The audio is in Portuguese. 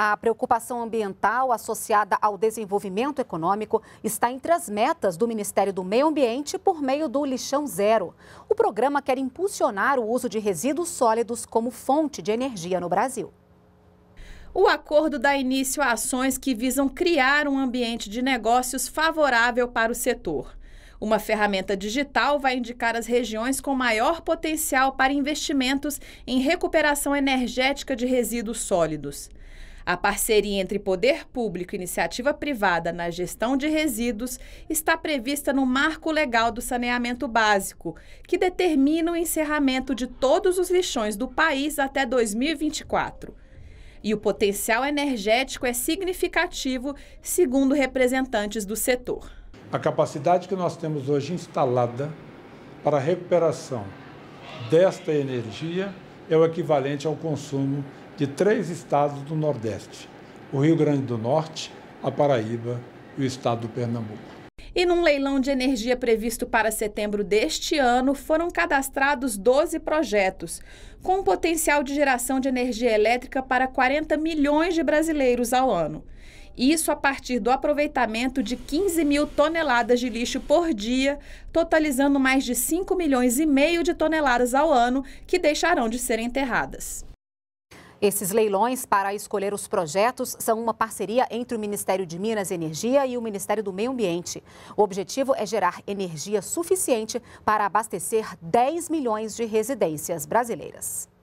A preocupação ambiental associada ao desenvolvimento econômico está entre as metas do Ministério do Meio Ambiente por meio do Lixão Zero. O programa quer impulsionar o uso de resíduos sólidos como fonte de energia no Brasil. O acordo dá início a ações que visam criar um ambiente de negócios favorável para o setor. Uma ferramenta digital vai indicar as regiões com maior potencial para investimentos em recuperação energética de resíduos sólidos. A parceria entre poder público e iniciativa privada na gestão de resíduos está prevista no Marco Legal do Saneamento Básico, que determina o encerramento de todos os lixões do país até 2024 e o potencial energético é significativo, segundo representantes do setor. A capacidade que nós temos hoje instalada para a recuperação desta energia é o equivalente ao consumo de três estados do Nordeste: o Rio Grande do Norte, a Paraíba e o estado do Pernambuco. E num leilão de energia previsto para setembro deste ano, foram cadastrados 12 projetos, com um potencial de geração de energia elétrica para 40 milhões de brasileiros ao ano. Isso a partir do aproveitamento de 15 mil toneladas de lixo por dia, totalizando mais de 5 milhões e meio de toneladas ao ano que deixarão de ser enterradas. Esses leilões para escolher os projetos são uma parceria entre o Ministério de Minas e Energia e o Ministério do Meio Ambiente. O objetivo é gerar energia suficiente para abastecer 10 milhões de residências brasileiras.